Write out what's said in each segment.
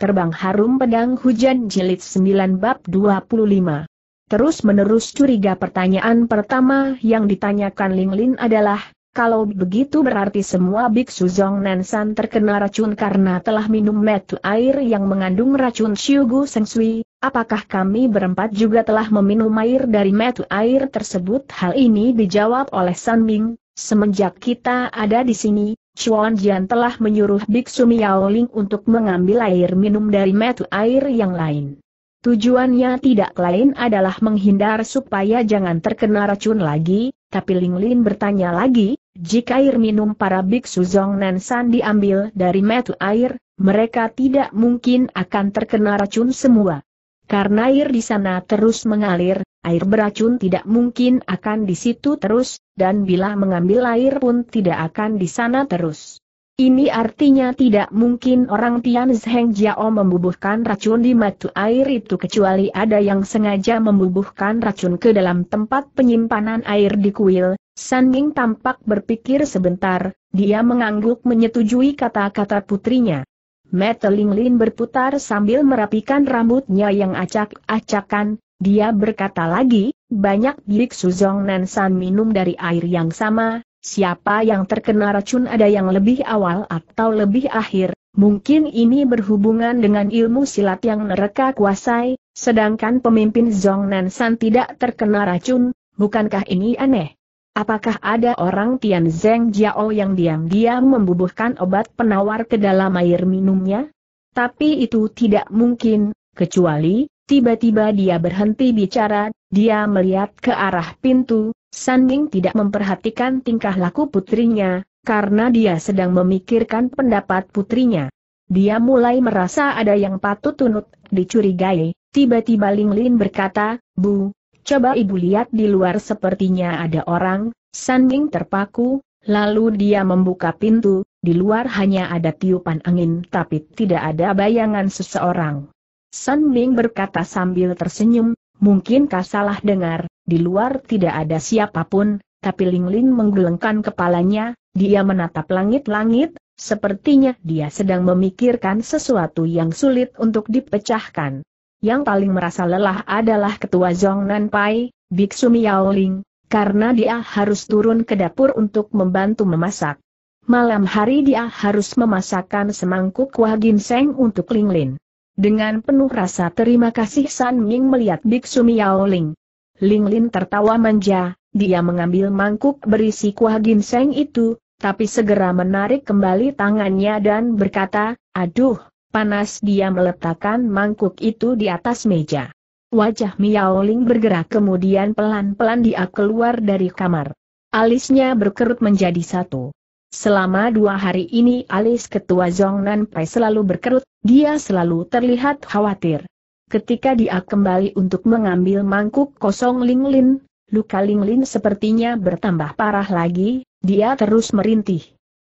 Terbang Harum Pedang Hujan Jilid 9 Bab 25 Terus-menerus curiga pertanyaan pertama yang ditanyakan Ling Lin adalah, kalau begitu berarti semua biksu Zong Nansan terkena racun karena telah minum metu air yang mengandung racun Seng Sui, apakah kami berempat juga telah meminum air dari metu air tersebut? Hal ini dijawab oleh San Ming, semenjak kita ada di sini, Chuan Jian telah menyuruh Biksu Miaoling untuk mengambil air minum dari metu air yang lain. Tujuannya tidak lain adalah menghindar supaya jangan terkena racun lagi, tapi Ling Lin bertanya lagi, jika air minum para Biksu Zong San diambil dari metu air, mereka tidak mungkin akan terkena racun semua. Karena air di sana terus mengalir, air beracun tidak mungkin akan di situ terus, dan bila mengambil air pun tidak akan di sana terus. Ini artinya tidak mungkin orang Tian Zheng Jiao membubuhkan racun di matu air itu kecuali ada yang sengaja membubuhkan racun ke dalam tempat penyimpanan air di kuil. San Ying tampak berpikir sebentar, dia mengangguk menyetujui kata-kata putrinya. Ling Lin berputar sambil merapikan rambutnya yang acak-acakan, dia berkata lagi, banyak Suzong Nan San minum dari air yang sama, siapa yang terkena racun ada yang lebih awal atau lebih akhir, mungkin ini berhubungan dengan ilmu silat yang mereka kuasai, sedangkan pemimpin Nan Zong San tidak terkena racun, bukankah ini aneh? Apakah ada orang Tian Zeng Jiao yang diam-diam membubuhkan obat penawar ke dalam air minumnya? Tapi itu tidak mungkin, kecuali, Tiba-tiba dia berhenti bicara, dia melihat ke arah pintu, Sanming tidak memperhatikan tingkah laku putrinya, karena dia sedang memikirkan pendapat putrinya. Dia mulai merasa ada yang patut tunut, dicurigai, tiba-tiba Ling Lin berkata, Bu, coba ibu lihat di luar sepertinya ada orang, Sanming terpaku, lalu dia membuka pintu, di luar hanya ada tiupan angin tapi tidak ada bayangan seseorang. Sun Ming berkata sambil tersenyum, mungkin kau salah dengar, di luar tidak ada siapapun, tapi Ling Ling menggelengkan kepalanya, dia menatap langit-langit, sepertinya dia sedang memikirkan sesuatu yang sulit untuk dipecahkan. Yang paling merasa lelah adalah ketua Zhong Nan Pai, Biksu Miao Ling, karena dia harus turun ke dapur untuk membantu memasak. Malam hari dia harus memasakkan semangkuk kuah ginseng untuk Ling Ling. Dengan penuh rasa terima kasih San Ming melihat Biksu Miao Ling. Ling Lin tertawa manja, dia mengambil mangkuk berisi kuah ginseng itu, tapi segera menarik kembali tangannya dan berkata, aduh, panas dia meletakkan mangkuk itu di atas meja. Wajah Miao Ling bergerak kemudian pelan-pelan dia keluar dari kamar. Alisnya berkerut menjadi satu. Selama dua hari ini alis ketua Zhongnan Pai selalu berkerut, dia selalu terlihat khawatir. Ketika dia kembali untuk mengambil mangkuk kosong Ling Lin, luka Ling Lin sepertinya bertambah parah lagi, dia terus merintih.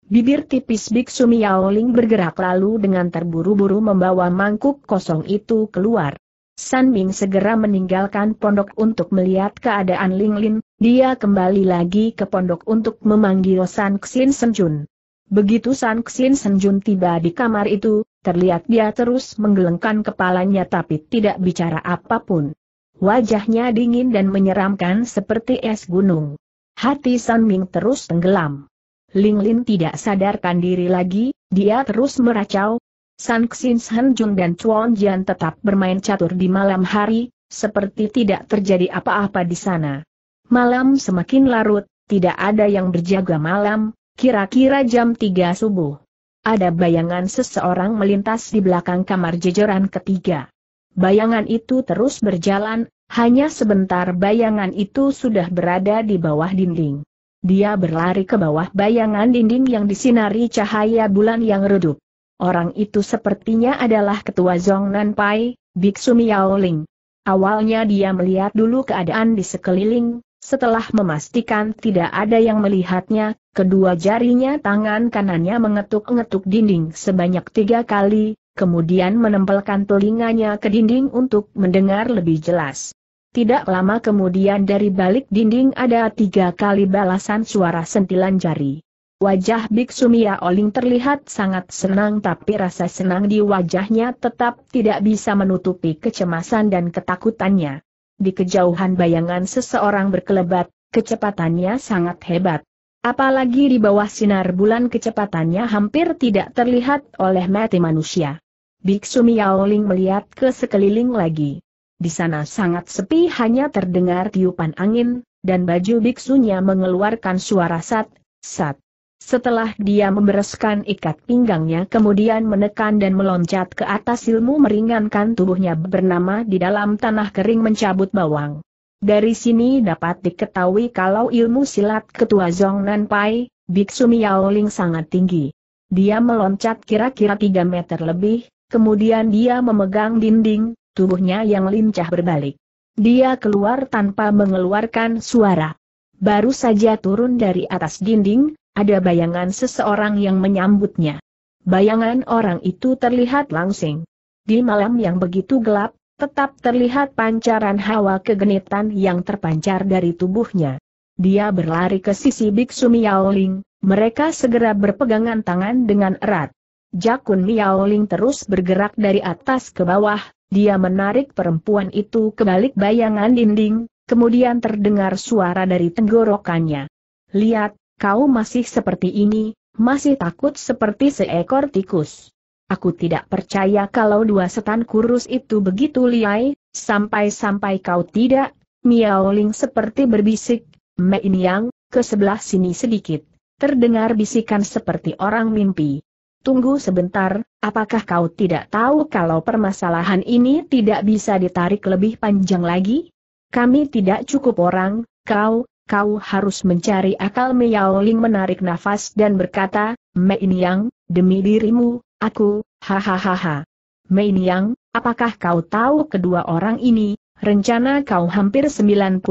Bibir tipis Biksu Ling bergerak lalu dengan terburu-buru membawa mangkuk kosong itu keluar. San Ming segera meninggalkan pondok untuk melihat keadaan Ling Lin, dia kembali lagi ke pondok untuk memanggil San Xin Jun. Begitu San Xin Jun tiba di kamar itu, terlihat dia terus menggelengkan kepalanya tapi tidak bicara apapun. Wajahnya dingin dan menyeramkan seperti es gunung. Hati San Ming terus tenggelam. Ling Lin tidak sadarkan diri lagi, dia terus meracau, San Xin San Jun dan Chuan Jian tetap bermain catur di malam hari, seperti tidak terjadi apa-apa di sana. Malam semakin larut, tidak ada yang berjaga malam, kira-kira jam 3 subuh. Ada bayangan seseorang melintas di belakang kamar jejeran ketiga. Bayangan itu terus berjalan, hanya sebentar bayangan itu sudah berada di bawah dinding. Dia berlari ke bawah bayangan dinding yang disinari cahaya bulan yang redup. Orang itu sepertinya adalah ketua Nan Pai, Biksu Miao Ling. Awalnya dia melihat dulu keadaan di sekeliling, setelah memastikan tidak ada yang melihatnya, kedua jarinya tangan kanannya mengetuk-ngetuk dinding sebanyak tiga kali, kemudian menempelkan telinganya ke dinding untuk mendengar lebih jelas. Tidak lama kemudian dari balik dinding ada tiga kali balasan suara sentilan jari. Wajah Biksu Mia Oling terlihat sangat senang tapi rasa senang di wajahnya tetap tidak bisa menutupi kecemasan dan ketakutannya. Di kejauhan bayangan seseorang berkelebat, kecepatannya sangat hebat. Apalagi di bawah sinar bulan kecepatannya hampir tidak terlihat oleh mati manusia. Biksu oling melihat ke sekeliling lagi. Di sana sangat sepi hanya terdengar tiupan angin, dan baju biksunya mengeluarkan suara sat, sat. Setelah dia membereskan ikat pinggangnya kemudian menekan dan meloncat ke atas ilmu meringankan tubuhnya bernama di dalam tanah kering mencabut bawang. Dari sini dapat diketahui kalau ilmu silat ketua Zong Nan Pai, Biksu Ling sangat tinggi. Dia meloncat kira-kira 3 meter lebih, kemudian dia memegang dinding, tubuhnya yang lincah berbalik. Dia keluar tanpa mengeluarkan suara. Baru saja turun dari atas dinding, ada bayangan seseorang yang menyambutnya. Bayangan orang itu terlihat langsing. Di malam yang begitu gelap, tetap terlihat pancaran hawa kegenitan yang terpancar dari tubuhnya. Dia berlari ke sisi biksu Miaoling, mereka segera berpegangan tangan dengan erat. Jakun Miaoling terus bergerak dari atas ke bawah, dia menarik perempuan itu ke balik bayangan dinding, kemudian terdengar suara dari tenggorokannya. Lihat, kau masih seperti ini, masih takut seperti seekor tikus. Aku tidak percaya kalau dua setan kurus itu begitu liai, sampai-sampai kau tidak, miauling seperti berbisik, Mei ini ke sebelah sini sedikit. Terdengar bisikan seperti orang mimpi. Tunggu sebentar, apakah kau tidak tahu kalau permasalahan ini tidak bisa ditarik lebih panjang lagi? Kami tidak cukup orang, kau, kau harus mencari akal Miao Ling menarik nafas dan berkata, Mei Niang, demi dirimu, aku, hahaha. Mei Niang, apakah kau tahu kedua orang ini, rencana kau hampir 90%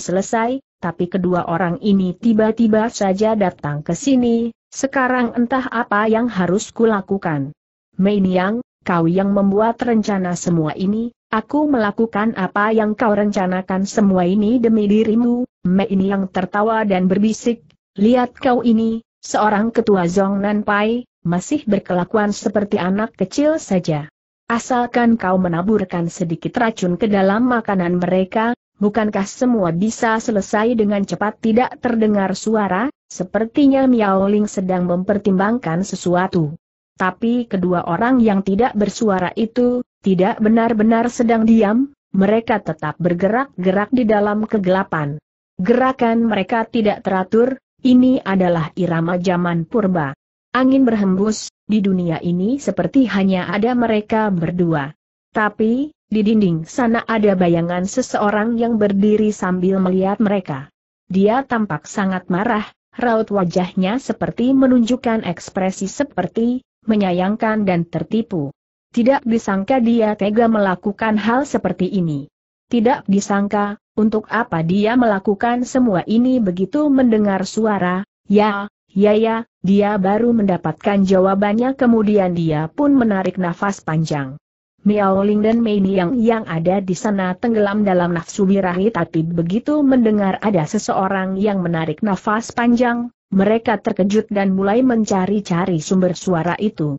selesai, tapi kedua orang ini tiba-tiba saja datang ke sini, sekarang entah apa yang harus kulakukan. Mei Niang, kau yang membuat rencana semua ini, Aku melakukan apa yang kau rencanakan semua ini demi dirimu, Mei ini yang tertawa dan berbisik, lihat kau ini, seorang ketua Zong Nan Pai, masih berkelakuan seperti anak kecil saja. Asalkan kau menaburkan sedikit racun ke dalam makanan mereka, bukankah semua bisa selesai dengan cepat tidak terdengar suara, sepertinya Miao Ling sedang mempertimbangkan sesuatu. Tapi kedua orang yang tidak bersuara itu, tidak benar-benar sedang diam, mereka tetap bergerak-gerak di dalam kegelapan. Gerakan mereka tidak teratur, ini adalah irama zaman purba. Angin berhembus, di dunia ini seperti hanya ada mereka berdua. Tapi, di dinding sana ada bayangan seseorang yang berdiri sambil melihat mereka. Dia tampak sangat marah, raut wajahnya seperti menunjukkan ekspresi seperti menyayangkan dan tertipu. Tidak disangka dia tega melakukan hal seperti ini. Tidak disangka, untuk apa dia melakukan semua ini begitu mendengar suara, ya, ya ya, dia baru mendapatkan jawabannya kemudian dia pun menarik nafas panjang. Miao Ling dan Mei Niang yang ada di sana tenggelam dalam nafsu birahi tapi begitu mendengar ada seseorang yang menarik nafas panjang, mereka terkejut dan mulai mencari-cari sumber suara itu.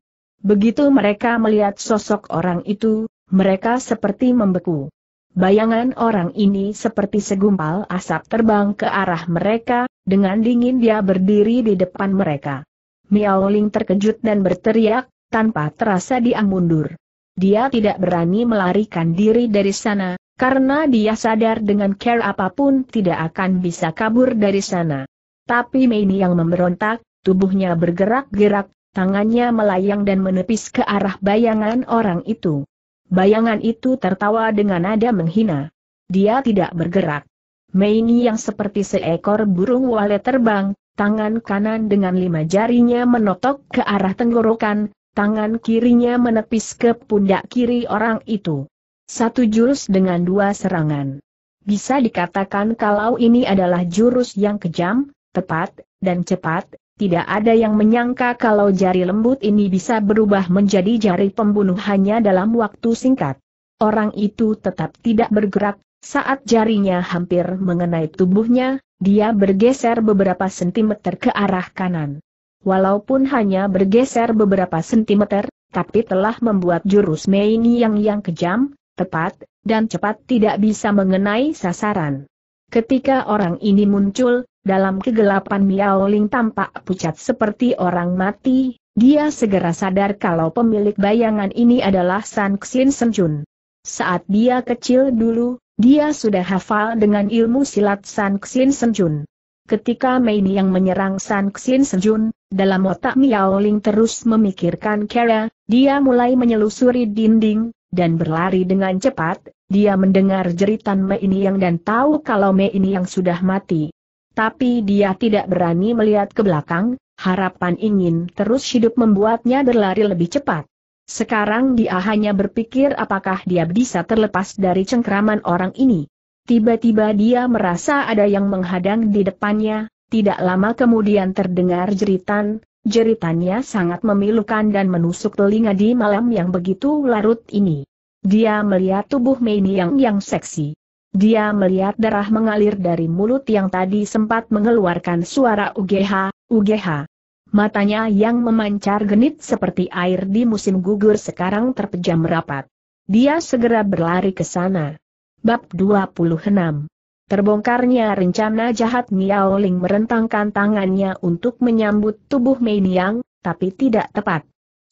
Begitu mereka melihat sosok orang itu, mereka seperti membeku. Bayangan orang ini seperti segumpal asap terbang ke arah mereka, dengan dingin dia berdiri di depan mereka. Miaoling terkejut dan berteriak, tanpa terasa dia mundur. Dia tidak berani melarikan diri dari sana, karena dia sadar dengan care apapun tidak akan bisa kabur dari sana. Tapi Mei Ni yang memberontak, tubuhnya bergerak-gerak, tangannya melayang dan menepis ke arah bayangan orang itu. Bayangan itu tertawa dengan nada menghina. Dia tidak bergerak. Mei Meini yang seperti seekor burung walet terbang, tangan kanan dengan lima jarinya menotok ke arah tenggorokan, tangan kirinya menepis ke pundak kiri orang itu. Satu jurus dengan dua serangan. Bisa dikatakan kalau ini adalah jurus yang kejam, tepat, dan cepat, tidak ada yang menyangka kalau jari lembut ini bisa berubah menjadi jari pembunuh hanya dalam waktu singkat. Orang itu tetap tidak bergerak, saat jarinya hampir mengenai tubuhnya, dia bergeser beberapa sentimeter ke arah kanan. Walaupun hanya bergeser beberapa sentimeter, tapi telah membuat jurus Mei yang yang kejam, tepat, dan cepat tidak bisa mengenai sasaran. Ketika orang ini muncul, dalam kegelapan Miao Ling tampak pucat seperti orang mati, dia segera sadar kalau pemilik bayangan ini adalah San Xin Senjun. Saat dia kecil dulu, dia sudah hafal dengan ilmu silat San Xin Senjun. Ketika Mei Ni yang menyerang San Xin Senjun, dalam otak Miao Ling terus memikirkan Kera. dia mulai menyelusuri dinding, dan berlari dengan cepat, dia mendengar jeritan Mei Ni yang dan tahu kalau Mei Ni yang sudah mati. Tapi dia tidak berani melihat ke belakang, harapan ingin terus hidup membuatnya berlari lebih cepat. Sekarang dia hanya berpikir apakah dia bisa terlepas dari cengkraman orang ini. Tiba-tiba dia merasa ada yang menghadang di depannya, tidak lama kemudian terdengar jeritan, jeritannya sangat memilukan dan menusuk telinga di malam yang begitu larut ini. Dia melihat tubuh Mei Niang yang seksi. Dia melihat darah mengalir dari mulut yang tadi sempat mengeluarkan suara UGH, UGH. Matanya yang memancar genit seperti air di musim gugur sekarang terpejam rapat. Dia segera berlari ke sana. Bab 26 Terbongkarnya rencana jahat Miao Ling merentangkan tangannya untuk menyambut tubuh Mei Niang, tapi tidak tepat.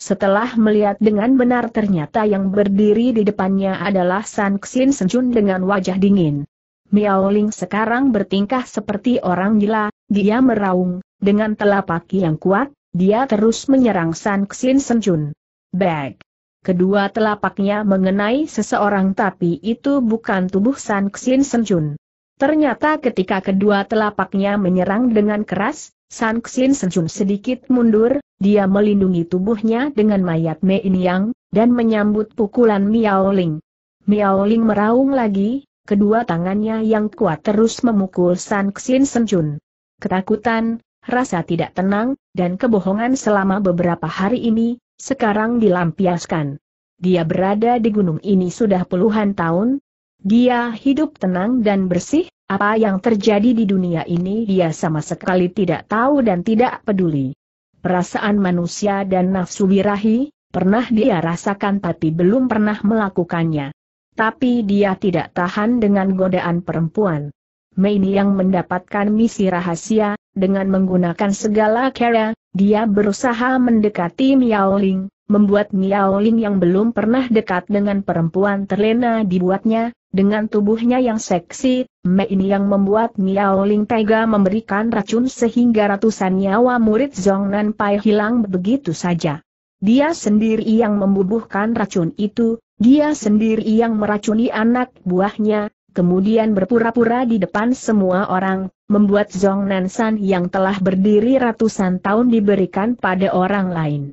Setelah melihat dengan benar ternyata yang berdiri di depannya adalah San Xin Senjun dengan wajah dingin. Miao Ling sekarang bertingkah seperti orang gila, dia meraung, dengan telapak yang kuat, dia terus menyerang San Xin Senjun. Bag! Kedua telapaknya mengenai seseorang tapi itu bukan tubuh San Xin Senjun. Ternyata ketika kedua telapaknya menyerang dengan keras, San Xin Senjun sedikit mundur, dia melindungi tubuhnya dengan mayat Mei Niang dan menyambut pukulan Miao Ling. Miao Ling meraung lagi, kedua tangannya yang kuat terus memukul San Xin Senjun. Ketakutan, rasa tidak tenang, dan kebohongan selama beberapa hari ini, sekarang dilampiaskan. Dia berada di gunung ini sudah puluhan tahun, dia hidup tenang dan bersih, apa yang terjadi di dunia ini dia sama sekali tidak tahu dan tidak peduli. Perasaan manusia dan nafsu birahi, pernah dia rasakan tapi belum pernah melakukannya. Tapi dia tidak tahan dengan godaan perempuan. Maini yang mendapatkan misi rahasia, dengan menggunakan segala cara, dia berusaha mendekati Miaoling, membuat Miaoling yang belum pernah dekat dengan perempuan terlena dibuatnya, dengan tubuhnya yang seksi, Mei ini yang membuat Miao Ling tega memberikan racun sehingga ratusan nyawa murid Zhongnan Pai hilang begitu saja. Dia sendiri yang membubuhkan racun itu, dia sendiri yang meracuni anak buahnya, kemudian berpura-pura di depan semua orang, membuat Nan San yang telah berdiri ratusan tahun diberikan pada orang lain.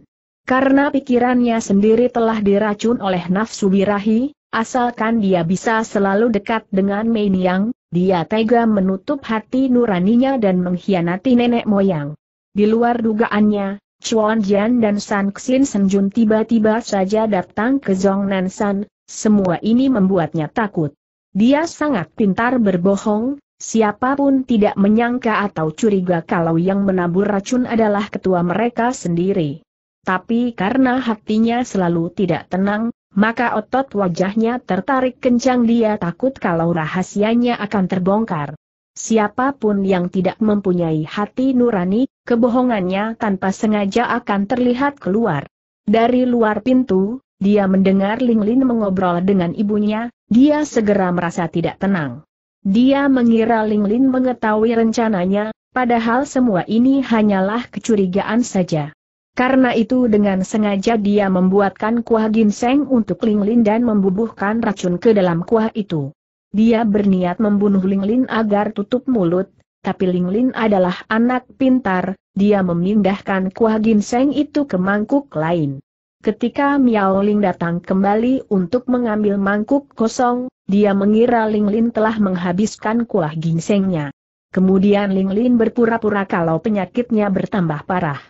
Karena pikirannya sendiri telah diracun oleh nafsu birahi, Asalkan dia bisa selalu dekat dengan Mei Niang, dia tega menutup hati nuraninya dan mengkhianati nenek moyang. Di luar dugaannya, Chuan Jian dan San Xin Senjun tiba-tiba saja datang ke Zhongnan San, semua ini membuatnya takut. Dia sangat pintar berbohong, siapapun tidak menyangka atau curiga kalau yang menabur racun adalah ketua mereka sendiri. Tapi karena hatinya selalu tidak tenang, maka otot wajahnya tertarik kencang dia takut kalau rahasianya akan terbongkar. Siapapun yang tidak mempunyai hati nurani, kebohongannya tanpa sengaja akan terlihat keluar. Dari luar pintu, dia mendengar Ling Lin mengobrol dengan ibunya, dia segera merasa tidak tenang. Dia mengira Ling Lin mengetahui rencananya, padahal semua ini hanyalah kecurigaan saja. Karena itu dengan sengaja dia membuatkan kuah ginseng untuk Ling Lin dan membubuhkan racun ke dalam kuah itu. Dia berniat membunuh Ling Lin agar tutup mulut, tapi Ling Lin adalah anak pintar, dia memindahkan kuah ginseng itu ke mangkuk lain. Ketika Miao Ling datang kembali untuk mengambil mangkuk kosong, dia mengira Ling Lin telah menghabiskan kuah ginsengnya. Kemudian Ling Lin berpura-pura kalau penyakitnya bertambah parah.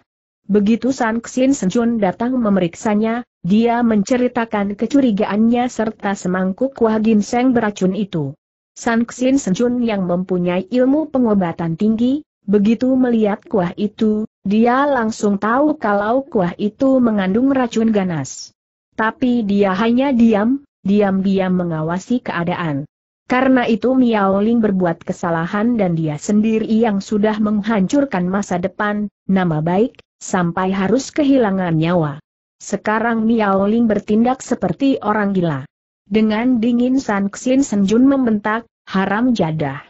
Begitu San Xin Senjun datang memeriksanya, dia menceritakan kecurigaannya serta semangkuk kuah ginseng beracun itu. San Xin Senjun yang mempunyai ilmu pengobatan tinggi, begitu melihat kuah itu, dia langsung tahu kalau kuah itu mengandung racun ganas. Tapi dia hanya diam, diam-diam mengawasi keadaan. Karena itu Miao Ling berbuat kesalahan dan dia sendiri yang sudah menghancurkan masa depan, nama baik, sampai harus kehilangan nyawa. Sekarang Miao Ling bertindak seperti orang gila. Dengan dingin San Xin Senjun membentak, haram jadah.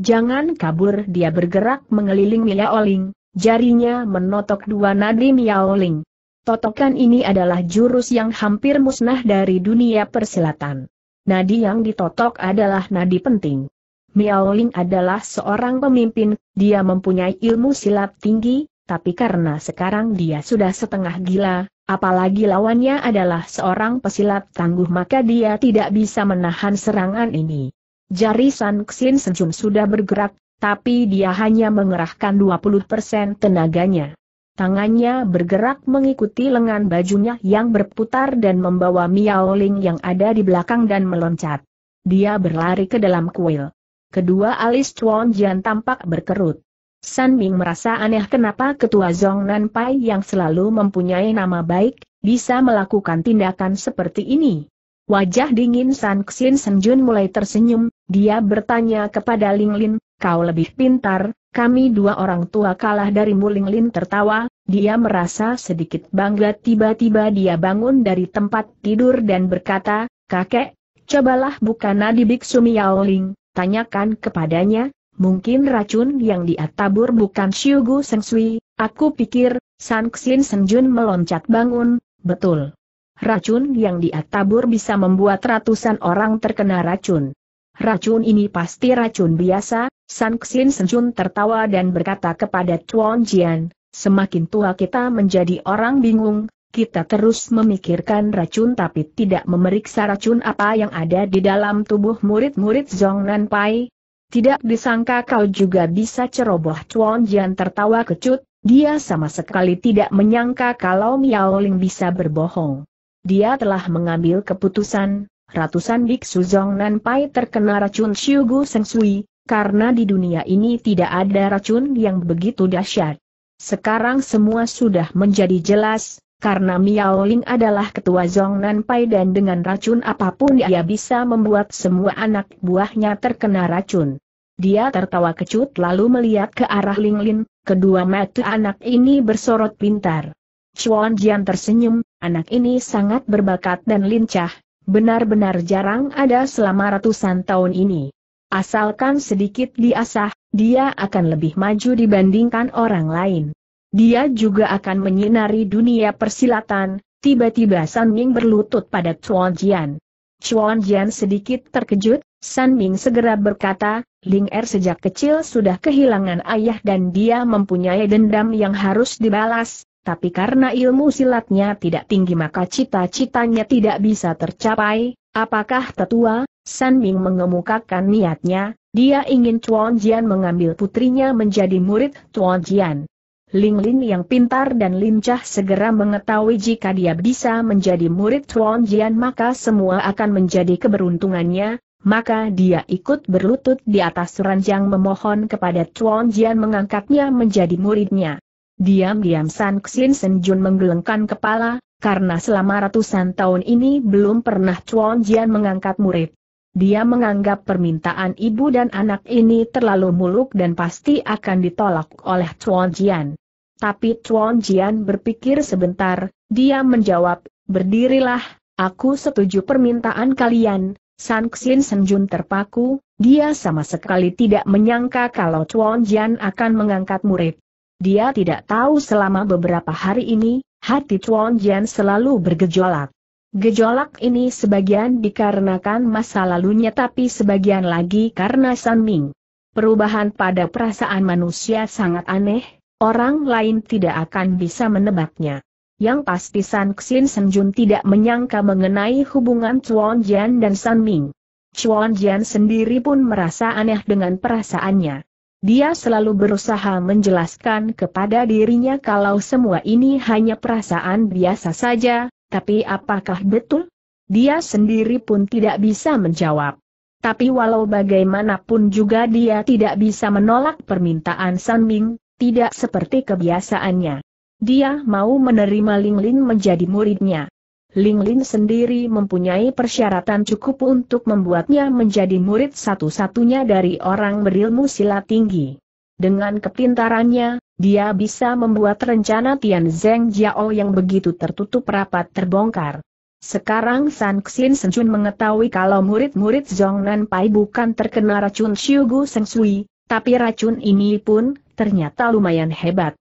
Jangan kabur dia bergerak mengeliling Miao Ling, jarinya menotok dua nadi Miao Ling. Totokan ini adalah jurus yang hampir musnah dari dunia persilatan. Nadi yang ditotok adalah nadi penting. Miao Ling adalah seorang pemimpin, dia mempunyai ilmu silat tinggi, tapi karena sekarang dia sudah setengah gila, apalagi lawannya adalah seorang pesilat tangguh maka dia tidak bisa menahan serangan ini. Jari San Xin Senjun sudah bergerak, tapi dia hanya mengerahkan 20% tenaganya. Tangannya bergerak mengikuti lengan bajunya yang berputar dan membawa Miao Ling yang ada di belakang dan meloncat. Dia berlari ke dalam kuil. Kedua alis Chuan Jian tampak berkerut. San Ming merasa aneh kenapa ketua Zong Nan Pai yang selalu mempunyai nama baik, bisa melakukan tindakan seperti ini. Wajah dingin San Xin Senjun mulai tersenyum, dia bertanya kepada Ling Lin, kau lebih pintar, kami dua orang tua kalah darimu Ling Lin tertawa, dia merasa sedikit bangga tiba-tiba dia bangun dari tempat tidur dan berkata, kakek, cobalah buka nadi biksu Miao Ling, tanyakan kepadanya, mungkin racun yang dia tabur bukan Syugu sui, aku pikir, San Xin Senjun meloncat bangun, betul. Racun yang dia tabur bisa membuat ratusan orang terkena racun. Racun ini pasti racun biasa, San Xin Senjun tertawa dan berkata kepada Chuan Jian, semakin tua kita menjadi orang bingung, kita terus memikirkan racun tapi tidak memeriksa racun apa yang ada di dalam tubuh murid-murid Zhong Nan Pai, tidak disangka kau juga bisa ceroboh Chuan Jian tertawa kecut, dia sama sekali tidak menyangka kalau Miao Ling bisa berbohong. Dia telah mengambil keputusan, ratusan biksu Nan Pai terkena racun Gu Seng Sui, karena di dunia ini tidak ada racun yang begitu dahsyat. Sekarang semua sudah menjadi jelas, karena Miao Ling adalah ketua Nan Pai dan dengan racun apapun ia bisa membuat semua anak buahnya terkena racun. Dia tertawa kecut lalu melihat ke arah Ling Lin, kedua mata anak ini bersorot pintar. Chuan Jian tersenyum, anak ini sangat berbakat dan lincah, benar-benar jarang ada selama ratusan tahun ini. Asalkan sedikit diasah, dia akan lebih maju dibandingkan orang lain. Dia juga akan menyinari dunia persilatan, tiba-tiba San Ming berlutut pada Chuan Jian. Chuan Jian sedikit terkejut, San Ming segera berkata, Ling Er sejak kecil sudah kehilangan ayah dan dia mempunyai dendam yang harus dibalas, tapi karena ilmu silatnya tidak tinggi maka cita-citanya tidak bisa tercapai. Apakah tetua? San Ming mengemukakan niatnya, dia ingin Chuan Jian mengambil putrinya menjadi murid Chuan Jian. Ling Lin yang pintar dan lincah segera mengetahui jika dia bisa menjadi murid Chuan Jian maka semua akan menjadi keberuntungannya, maka dia ikut berlutut di atas ranjang memohon kepada Chuan Jian mengangkatnya menjadi muridnya. Diam-diam San Xin Senjun menggelengkan kepala, karena selama ratusan tahun ini belum pernah Chuan Jian mengangkat murid. Dia menganggap permintaan ibu dan anak ini terlalu muluk dan pasti akan ditolak oleh Chuan Jian. Tapi Chuan Jian berpikir sebentar, dia menjawab, berdirilah, aku setuju permintaan kalian, San Xin Senjun terpaku, dia sama sekali tidak menyangka kalau Chuan Jian akan mengangkat murid. Dia tidak tahu selama beberapa hari ini, hati Chuan Jian selalu bergejolak. Gejolak ini sebagian dikarenakan masa lalunya tapi sebagian lagi karena San Ming. Perubahan pada perasaan manusia sangat aneh, orang lain tidak akan bisa menebaknya yang pasti San Xin Senjun tidak menyangka mengenai hubungan Chuan Jian dan San Ming. Chuan Jian sendiri pun merasa aneh dengan perasaannya. Dia selalu berusaha menjelaskan kepada dirinya kalau semua ini hanya perasaan biasa saja, tapi apakah betul? Dia sendiri pun tidak bisa menjawab. Tapi walau bagaimanapun juga dia tidak bisa menolak permintaan San Ming, tidak seperti kebiasaannya. Dia mau menerima Linglin menjadi muridnya. Linglin sendiri mempunyai persyaratan cukup untuk membuatnya menjadi murid satu-satunya dari orang berilmu silat tinggi. Dengan kepintarannya, dia bisa membuat rencana Tian Zeng Jiao yang begitu tertutup rapat terbongkar. Sekarang San Xin Senjun mengetahui kalau murid-murid Zhong Nan Pai bukan terkena racun Gu Seng Sui, tapi racun ini pun ternyata lumayan hebat.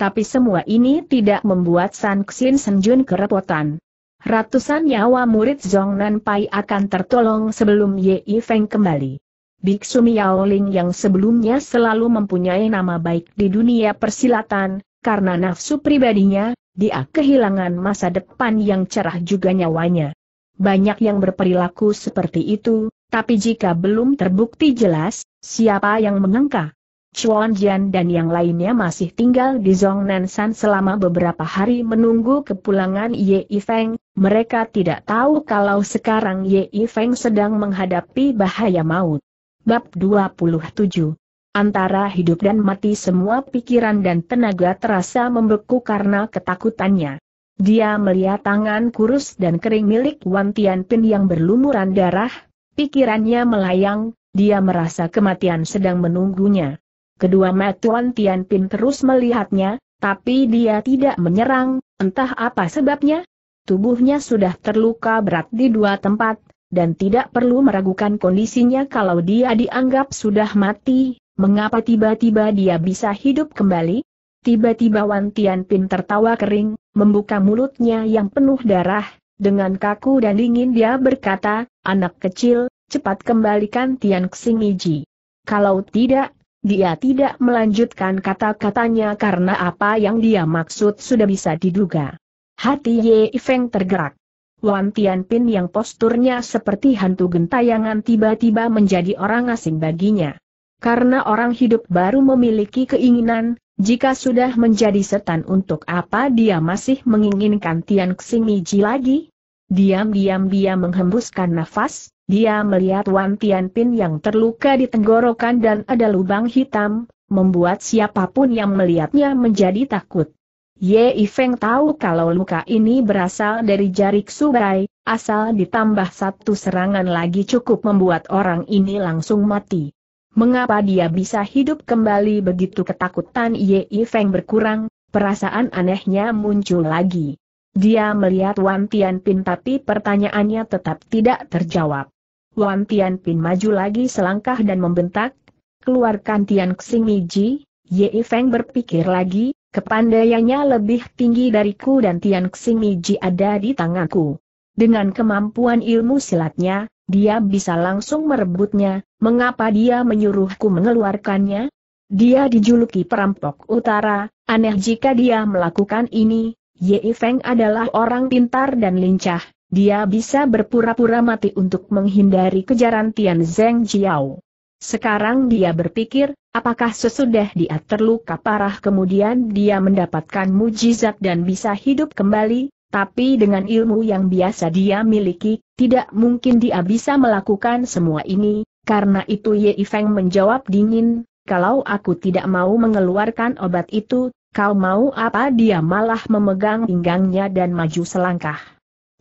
Tapi semua ini tidak membuat San Xin Senjun kerepotan. Ratusan nyawa murid Zhong Nan Pai akan tertolong sebelum Ye Feng kembali. Biksu Ling yang sebelumnya selalu mempunyai nama baik di dunia persilatan, karena nafsu pribadinya, dia kehilangan masa depan yang cerah juga nyawanya. Banyak yang berperilaku seperti itu, tapi jika belum terbukti jelas, siapa yang mengangka? Chuan Jian dan yang lainnya masih tinggal di San selama beberapa hari menunggu kepulangan Ye Feng. Mereka tidak tahu kalau sekarang Ye Feng sedang menghadapi bahaya maut. Bab 27 Antara hidup dan mati semua pikiran dan tenaga terasa membeku karena ketakutannya. Dia melihat tangan kurus dan kering milik Wan Tianpin yang berlumuran darah, pikirannya melayang, dia merasa kematian sedang menunggunya. Kedua Matuan Tianpin terus melihatnya, tapi dia tidak menyerang, entah apa sebabnya. Tubuhnya sudah terluka berat di dua tempat, dan tidak perlu meragukan kondisinya kalau dia dianggap sudah mati, mengapa tiba-tiba dia bisa hidup kembali? Tiba-tiba Wan Tianpin tertawa kering, membuka mulutnya yang penuh darah, dengan kaku dan dingin dia berkata, anak kecil, cepat kembalikan Tian Xing Iji. Kalau tidak, dia tidak melanjutkan kata-katanya karena apa yang dia maksud sudah bisa diduga. Hati Ye Feng tergerak. Wan Tianpin yang posturnya seperti hantu gentayangan tiba-tiba menjadi orang asing baginya. Karena orang hidup baru memiliki keinginan, jika sudah menjadi setan untuk apa dia masih menginginkan Tian Xing Ji lagi? Diam-diam dia menghembuskan nafas, dia melihat Wan Tianpin yang terluka di tenggorokan dan ada lubang hitam, membuat siapapun yang melihatnya menjadi takut. Ye Feng tahu kalau luka ini berasal dari jarik Subray, asal ditambah satu serangan lagi cukup membuat orang ini langsung mati. Mengapa dia bisa hidup kembali begitu ketakutan Ye Feng berkurang, perasaan anehnya muncul lagi. Dia melihat Wan Tianpin tapi pertanyaannya tetap tidak terjawab. Wan Tianpin maju lagi selangkah dan membentak, keluarkan Tian Xingmiji, Ye Feng berpikir lagi, kepandaiannya lebih tinggi dariku dan Tian Xingmiji ada di tanganku. Dengan kemampuan ilmu silatnya, dia bisa langsung merebutnya, mengapa dia menyuruhku mengeluarkannya? Dia dijuluki perampok utara, aneh jika dia melakukan ini, Ye Feng adalah orang pintar dan lincah, dia bisa berpura-pura mati untuk menghindari kejaran Tian Zeng Jiao. Sekarang dia berpikir, apakah sesudah dia terluka parah kemudian dia mendapatkan mujizat dan bisa hidup kembali, tapi dengan ilmu yang biasa dia miliki, tidak mungkin dia bisa melakukan semua ini, karena itu Ye Feng menjawab dingin, kalau aku tidak mau mengeluarkan obat itu, Kau mau apa dia malah memegang pinggangnya dan maju selangkah.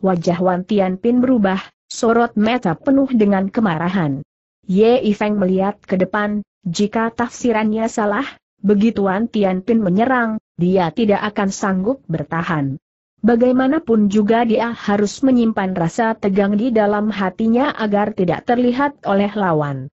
Wajah Wan Pin berubah, sorot mata penuh dengan kemarahan. Ye Ifeng melihat ke depan, jika tafsirannya salah, begitu Wan Pin menyerang, dia tidak akan sanggup bertahan. Bagaimanapun juga dia harus menyimpan rasa tegang di dalam hatinya agar tidak terlihat oleh lawan.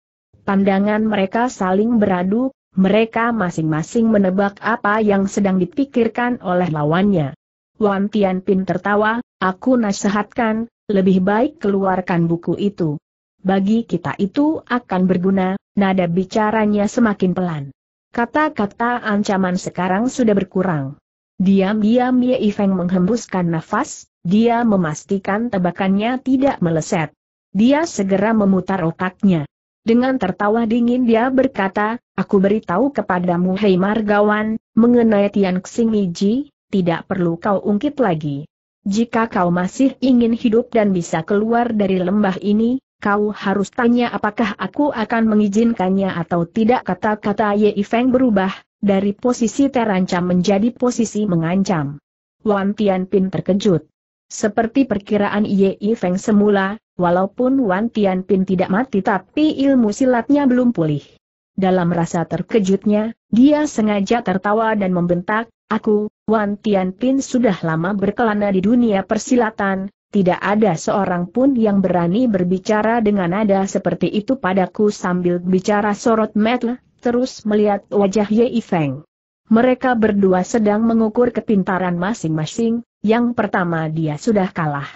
Pandangan mereka saling beradu, mereka masing-masing menebak apa yang sedang dipikirkan oleh lawannya. Wan Tianpin tertawa, aku nasihatkan, lebih baik keluarkan buku itu. Bagi kita itu akan berguna, nada bicaranya semakin pelan. Kata-kata ancaman sekarang sudah berkurang. Diam-diam Ye Ifeng menghembuskan nafas, dia memastikan tebakannya tidak meleset. Dia segera memutar otaknya. Dengan tertawa dingin dia berkata, aku beritahu kepadamu hei Margawan, mengenai Tian Xing Miji, tidak perlu kau ungkit lagi. Jika kau masih ingin hidup dan bisa keluar dari lembah ini, kau harus tanya apakah aku akan mengizinkannya atau tidak kata-kata Ye Feng berubah, dari posisi terancam menjadi posisi mengancam. Wan Tianpin terkejut. Seperti perkiraan Yi Feng semula, walaupun Wan Tianpin tidak mati tapi ilmu silatnya belum pulih. Dalam rasa terkejutnya, dia sengaja tertawa dan membentak, Aku, Wan Tianpin sudah lama berkelana di dunia persilatan, tidak ada seorang pun yang berani berbicara dengan nada seperti itu padaku sambil bicara sorot metel, terus melihat wajah Yi Feng mereka berdua sedang mengukur kepintaran masing-masing, yang pertama dia sudah kalah.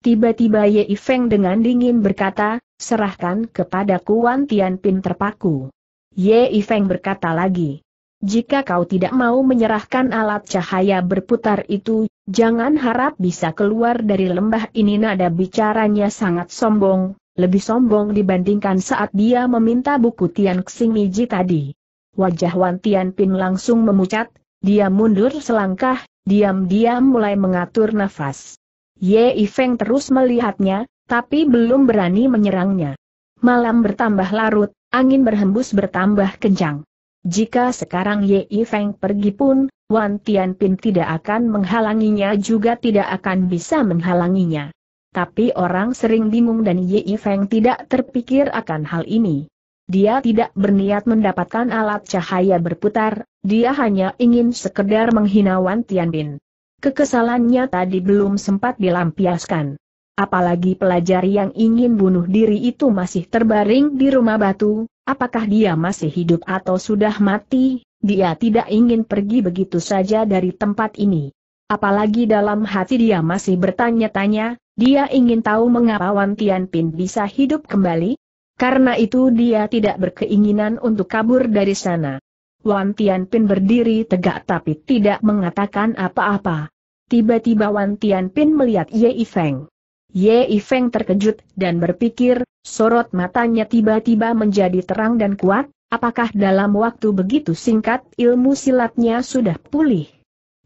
Tiba-tiba Ye Feng dengan dingin berkata, serahkan kepada Kuan Pin terpaku. Ye Feng berkata lagi, jika kau tidak mau menyerahkan alat cahaya berputar itu, jangan harap bisa keluar dari lembah ini nada bicaranya sangat sombong, lebih sombong dibandingkan saat dia meminta buku Tian Miji tadi. Wajah Wan Pin langsung memucat, dia mundur selangkah, diam-diam mulai mengatur nafas. Ye Ifeng terus melihatnya, tapi belum berani menyerangnya. Malam bertambah larut, angin berhembus bertambah kencang. Jika sekarang Ye Ifeng pergi pun, Wan Pin tidak akan menghalanginya juga tidak akan bisa menghalanginya. Tapi orang sering bingung dan Ye Ifeng tidak terpikir akan hal ini. Dia tidak berniat mendapatkan alat cahaya berputar, dia hanya ingin sekedar menghina Wan Tianbin. Kekesalannya tadi belum sempat dilampiaskan. Apalagi pelajar yang ingin bunuh diri itu masih terbaring di rumah batu, apakah dia masih hidup atau sudah mati, dia tidak ingin pergi begitu saja dari tempat ini. Apalagi dalam hati dia masih bertanya-tanya, dia ingin tahu mengapa Wan Tianpin bisa hidup kembali, karena itu dia tidak berkeinginan untuk kabur dari sana. Wan Tianpin berdiri tegak tapi tidak mengatakan apa-apa. Tiba-tiba Wan Tianpin melihat Ye Ifeng. Ye Ifeng terkejut dan berpikir, sorot matanya tiba-tiba menjadi terang dan kuat, apakah dalam waktu begitu singkat ilmu silatnya sudah pulih?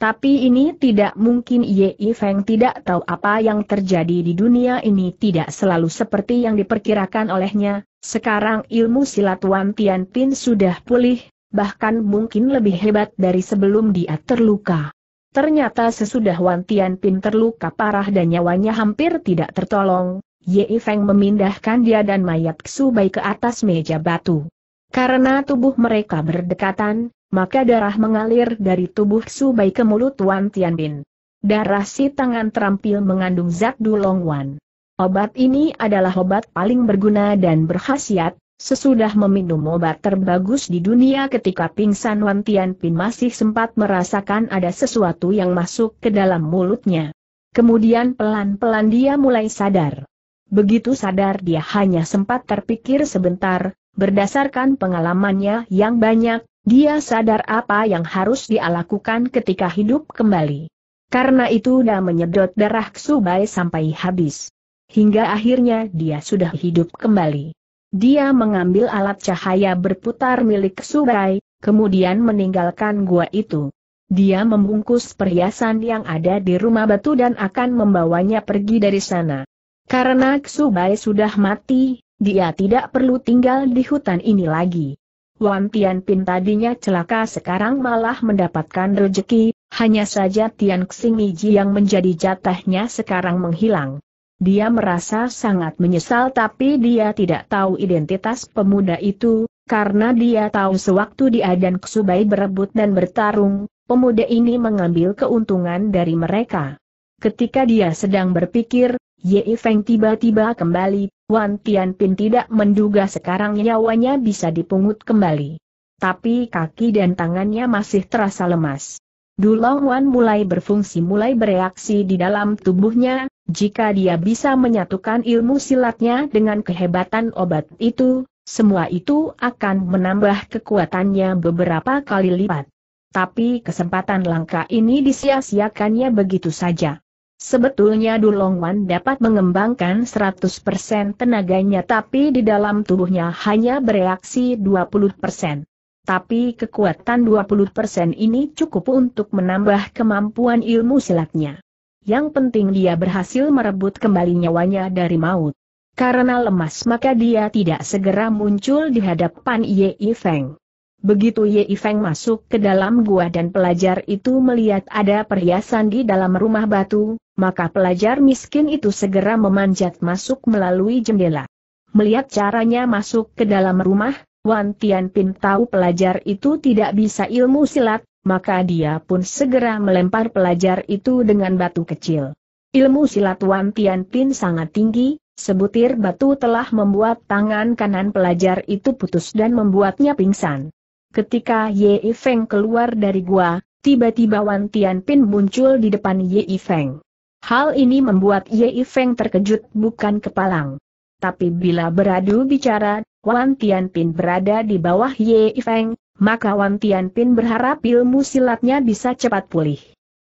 Tapi ini tidak mungkin Yeifeng Feng tidak tahu apa yang terjadi di dunia ini tidak selalu seperti yang diperkirakan olehnya, sekarang ilmu silat Wan Tian Pin sudah pulih, bahkan mungkin lebih hebat dari sebelum dia terluka. Ternyata sesudah Wan Tian Pin terluka parah dan nyawanya hampir tidak tertolong, Yeifeng Feng memindahkan dia dan mayat Xu Bai ke atas meja batu. Karena tubuh mereka berdekatan, maka darah mengalir dari tubuh Subai ke mulut Wan Tianbin. Darah si tangan terampil mengandung zat Wan. Obat ini adalah obat paling berguna dan berkhasiat, Sesudah meminum obat terbagus di dunia ketika pingsan Wan Tianbin masih sempat merasakan ada sesuatu yang masuk ke dalam mulutnya. Kemudian pelan-pelan dia mulai sadar. Begitu sadar dia hanya sempat terpikir sebentar, berdasarkan pengalamannya yang banyak, dia sadar apa yang harus dia lakukan ketika hidup kembali. Karena itu dia menyedot darah Ksubai sampai habis. Hingga akhirnya dia sudah hidup kembali. Dia mengambil alat cahaya berputar milik Ksubai, kemudian meninggalkan gua itu. Dia membungkus perhiasan yang ada di rumah batu dan akan membawanya pergi dari sana. Karena Ksubai sudah mati, dia tidak perlu tinggal di hutan ini lagi. Wan Tianpin tadinya celaka sekarang malah mendapatkan rejeki, hanya saja Tian Xing Xingiji yang menjadi jatahnya sekarang menghilang. Dia merasa sangat menyesal tapi dia tidak tahu identitas pemuda itu, karena dia tahu sewaktu dia dan Ksubai berebut dan bertarung, pemuda ini mengambil keuntungan dari mereka. Ketika dia sedang berpikir, Ye Feng tiba-tiba kembali, Wan Pin tidak menduga sekarang nyawanya bisa dipungut kembali. Tapi kaki dan tangannya masih terasa lemas. Dulong Wan mulai berfungsi mulai bereaksi di dalam tubuhnya, jika dia bisa menyatukan ilmu silatnya dengan kehebatan obat itu, semua itu akan menambah kekuatannya beberapa kali lipat. Tapi kesempatan langka ini disia-siakannya begitu saja. Sebetulnya Wan dapat mengembangkan 100% tenaganya tapi di dalam tubuhnya hanya bereaksi 20%. Tapi kekuatan 20% ini cukup untuk menambah kemampuan ilmu silatnya. Yang penting dia berhasil merebut kembali nyawanya dari maut. Karena lemas maka dia tidak segera muncul di hadapan Ye Feng. Begitu Ye Feng masuk ke dalam gua dan pelajar itu melihat ada perhiasan di dalam rumah batu, maka pelajar miskin itu segera memanjat masuk melalui jendela. Melihat caranya masuk ke dalam rumah, Wan Tianpin tahu pelajar itu tidak bisa ilmu silat, maka dia pun segera melempar pelajar itu dengan batu kecil. Ilmu silat Wan Tianpin sangat tinggi, sebutir batu telah membuat tangan kanan pelajar itu putus dan membuatnya pingsan. Ketika Ye Feng keluar dari gua, tiba-tiba Wan Tianpin muncul di depan Ye Feng. Hal ini membuat Ye Feng terkejut bukan kepalang. Tapi bila beradu bicara, Wan Tianpin berada di bawah Ye Feng, maka Wan Tianpin berharap ilmu silatnya bisa cepat pulih.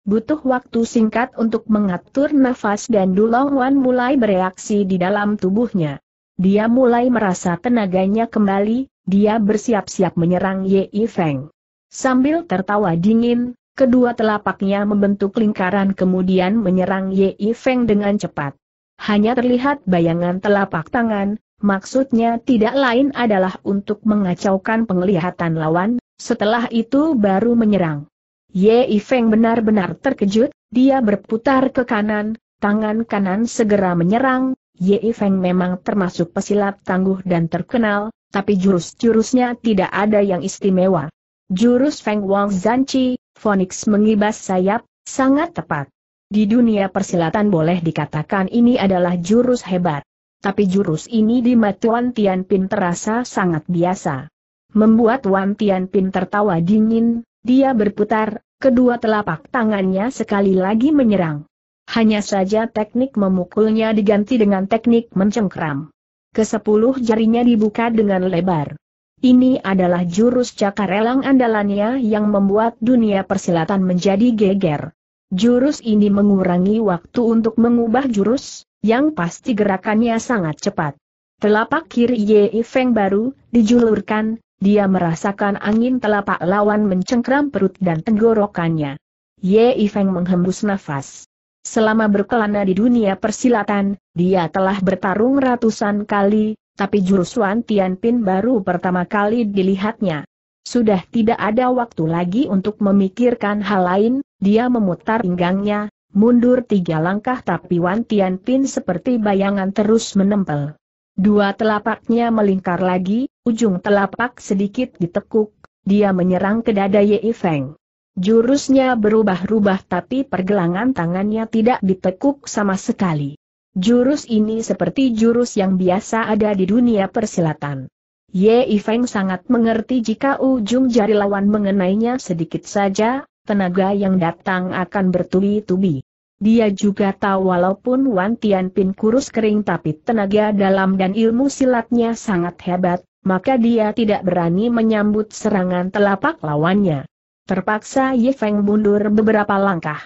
Butuh waktu singkat untuk mengatur nafas dan Dulong Wan mulai bereaksi di dalam tubuhnya. Dia mulai merasa tenaganya kembali, dia bersiap-siap menyerang Ye Feng. Sambil tertawa dingin, kedua telapaknya membentuk lingkaran kemudian menyerang Ye Feng dengan cepat. Hanya terlihat bayangan telapak tangan, maksudnya tidak lain adalah untuk mengacaukan penglihatan lawan, setelah itu baru menyerang. Ye Feng benar-benar terkejut, dia berputar ke kanan, tangan kanan segera menyerang, Ye Feng memang termasuk pesilat tangguh dan terkenal, tapi jurus-jurusnya tidak ada yang istimewa. Jurus Feng Wang Zanchi, Phoenix mengibas sayap, sangat tepat. Di dunia persilatan boleh dikatakan ini adalah jurus hebat. Tapi jurus ini di mata Wan Tianpin terasa sangat biasa. Membuat Wan Tianpin tertawa dingin, dia berputar, kedua telapak tangannya sekali lagi menyerang. Hanya saja teknik memukulnya diganti dengan teknik mencengkram. Kesepuluh jarinya dibuka dengan lebar. Ini adalah jurus cakar elang andalannya yang membuat dunia persilatan menjadi geger. Jurus ini mengurangi waktu untuk mengubah jurus, yang pasti gerakannya sangat cepat. Telapak kiri Ye Feng baru dijulurkan, dia merasakan angin telapak lawan mencengkram perut dan tenggorokannya. Ye Feng menghembus nafas. Selama berkelana di dunia persilatan, dia telah bertarung ratusan kali, tapi jurus Wan Tianpin baru pertama kali dilihatnya. Sudah tidak ada waktu lagi untuk memikirkan hal lain, dia memutar pinggangnya, mundur tiga langkah tapi Wan Tianpin seperti bayangan terus menempel. Dua telapaknya melingkar lagi, ujung telapak sedikit ditekuk, dia menyerang ke dada Ye Feng. Jurusnya berubah-ubah tapi pergelangan tangannya tidak ditekuk sama sekali. Jurus ini seperti jurus yang biasa ada di dunia persilatan. Ye Feng sangat mengerti jika ujung jari lawan mengenainya sedikit saja, tenaga yang datang akan bertubi-tubi. Dia juga tahu walaupun Wan Tianpin kurus kering tapi tenaga dalam dan ilmu silatnya sangat hebat, maka dia tidak berani menyambut serangan telapak lawannya. Terpaksa Ye Feng mundur beberapa langkah.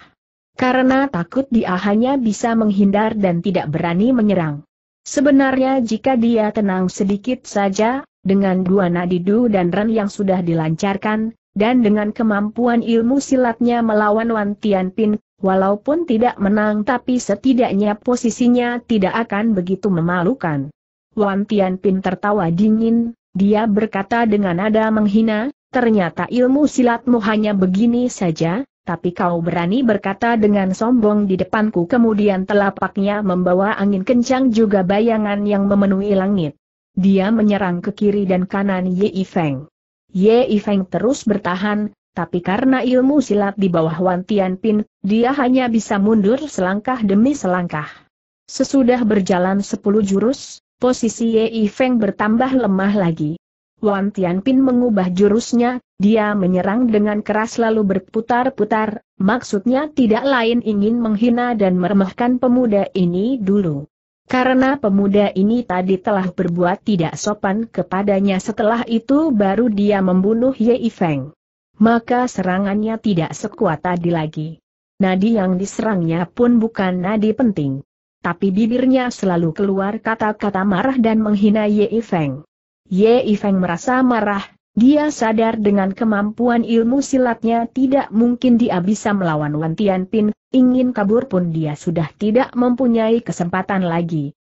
Karena takut dia hanya bisa menghindar dan tidak berani menyerang. Sebenarnya jika dia tenang sedikit saja, dengan dua nadidu dan ren yang sudah dilancarkan, dan dengan kemampuan ilmu silatnya melawan Wan Tianpin, walaupun tidak menang tapi setidaknya posisinya tidak akan begitu memalukan. Wan Tianpin tertawa dingin, dia berkata dengan nada menghina, ternyata ilmu silatmu hanya begini saja, tapi kau berani berkata dengan sombong di depanku kemudian telapaknya membawa angin kencang juga bayangan yang memenuhi langit. Dia menyerang ke kiri dan kanan Ye Ifeng. Ye Ifeng terus bertahan, tapi karena ilmu silat di bawah Wan Pin, dia hanya bisa mundur selangkah demi selangkah. Sesudah berjalan sepuluh jurus, posisi Ye Ifeng bertambah lemah lagi. Wan Tianpin mengubah jurusnya, dia menyerang dengan keras lalu berputar-putar, maksudnya tidak lain ingin menghina dan meremehkan pemuda ini dulu. Karena pemuda ini tadi telah berbuat tidak sopan kepadanya setelah itu baru dia membunuh Ye Feng. Maka serangannya tidak sekuat tadi lagi. Nadi yang diserangnya pun bukan nadi penting. Tapi bibirnya selalu keluar kata-kata marah dan menghina Ye Feng. Ye Ifeng merasa marah, dia sadar dengan kemampuan ilmu silatnya tidak mungkin dia bisa melawan Wan Tianpin, ingin kabur pun dia sudah tidak mempunyai kesempatan lagi.